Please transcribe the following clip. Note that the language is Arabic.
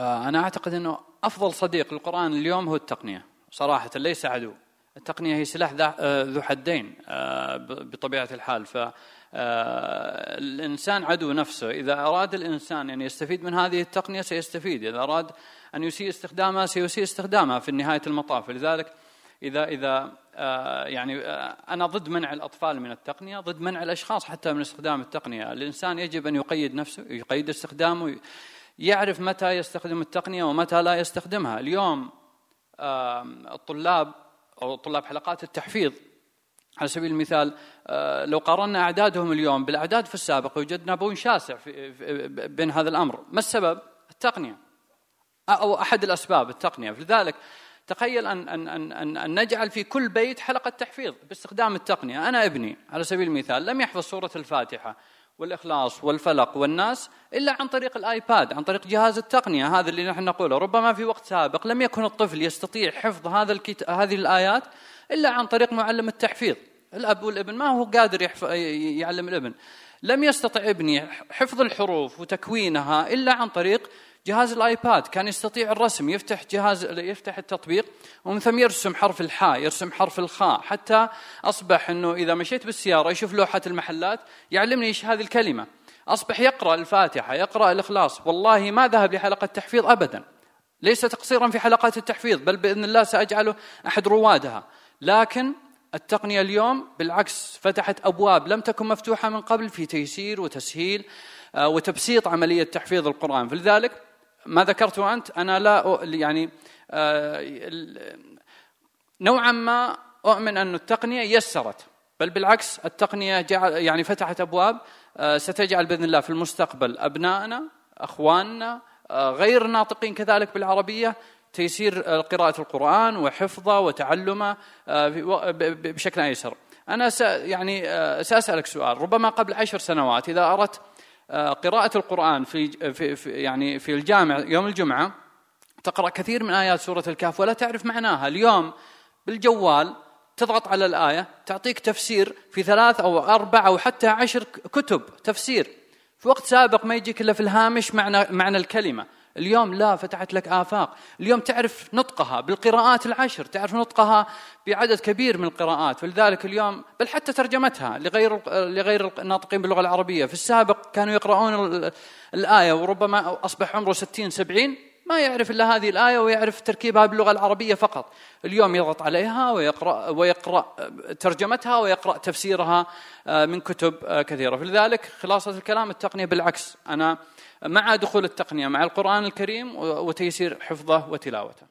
آه، أنا أعتقد أنه أفضل صديق للقرآن اليوم هو التقنية صراحة ليس عدو التقنية هي سلاح آه، ذو حدين آه، بطبيعة الحال ف الإنسان عدو نفسه إذا أراد الإنسان أن يستفيد من هذه التقنية سيستفيد إذا أراد أن يسيء استخدامها سيسيء استخدامها في نهاية المطاف لذلك إذا إذا يعني أنا ضد منع الأطفال من التقنية ضد منع الأشخاص حتى من استخدام التقنية الإنسان يجب أن يقيد نفسه يقيد استخدامه يعرف متى يستخدم التقنيه ومتى لا يستخدمها اليوم الطلاب او طلاب حلقات التحفيظ على سبيل المثال آه، لو قارنا اعدادهم اليوم بالاعداد في السابق وجدنا بون شاسع بين هذا الامر ما السبب التقنيه او احد الاسباب التقنيه فلذلك تخيل أن, أن, أن, أن نجعل في كل بيت حلقة تحفيظ باستخدام التقنية أنا ابني على سبيل المثال لم يحفظ سورة الفاتحة والإخلاص والفلق والناس إلا عن طريق الآيباد عن طريق جهاز التقنية هذا اللي نحن نقوله ربما في وقت سابق لم يكن الطفل يستطيع حفظ هذا الكت... هذه الآيات إلا عن طريق معلم التحفيظ الأب والابن ما هو قادر يحف... يعلم الابن لم يستطع ابني حفظ الحروف وتكوينها إلا عن طريق جهاز الايباد كان يستطيع الرسم يفتح جهاز يفتح التطبيق ومن ثم يرسم حرف الحاء يرسم حرف الخاء حتى اصبح انه اذا مشيت بالسياره يشوف لوحه المحلات يعلمني ايش هذه الكلمه اصبح يقرا الفاتحه يقرا الاخلاص والله ما ذهب لحلقه تحفيظ ابدا ليس تقصيرا في حلقات التحفيظ بل باذن الله ساجعله احد روادها لكن التقنيه اليوم بالعكس فتحت ابواب لم تكن مفتوحه من قبل في تيسير وتسهيل آه، وتبسيط عمليه تحفيظ القران فلذلك ما ذكرته أنت أنا لا يعني آه، نوعا ما أؤمن أن التقنية يسرت بل بالعكس التقنية جعل يعني فتحت أبواب آه، ستجعل بإذن الله في المستقبل أبنائنا أخواننا آه، غير ناطقين كذلك بالعربية تيسير قراءة القرآن وحفظه وتعلمه بشكل أيسر أنا يعني سأسألك سؤال ربما قبل عشر سنوات إذا أردت آه، قراءة القرآن في, في, يعني في الجامع يوم الجمعة تقرأ كثير من آيات سورة الكهف ولا تعرف معناها اليوم بالجوال تضغط على الآية تعطيك تفسير في ثلاث أو أربع أو حتى عشر كتب تفسير في وقت سابق ما يجيك إلا في الهامش معنى, معنى الكلمة اليوم لا فتحت لك آفاق اليوم تعرف نطقها بالقراءات العشر تعرف نطقها بعدد كبير من القراءات ولذلك اليوم بل حتى ترجمتها لغير لغير الناطقين باللغة العربية في السابق كانوا يقرؤون الآية وربما أصبح عمره 60 70 ما يعرف إلا هذه الآية ويعرف تركيبها باللغة العربية فقط اليوم يضغط عليها ويقرأ, ويقرأ ترجمتها ويقرأ تفسيرها آه، من كتب آه، كثيرة فلذلك خلاصة الكلام التقنية بالعكس أنا مع دخول التقنية مع القرآن الكريم وتيسير حفظه وتلاوته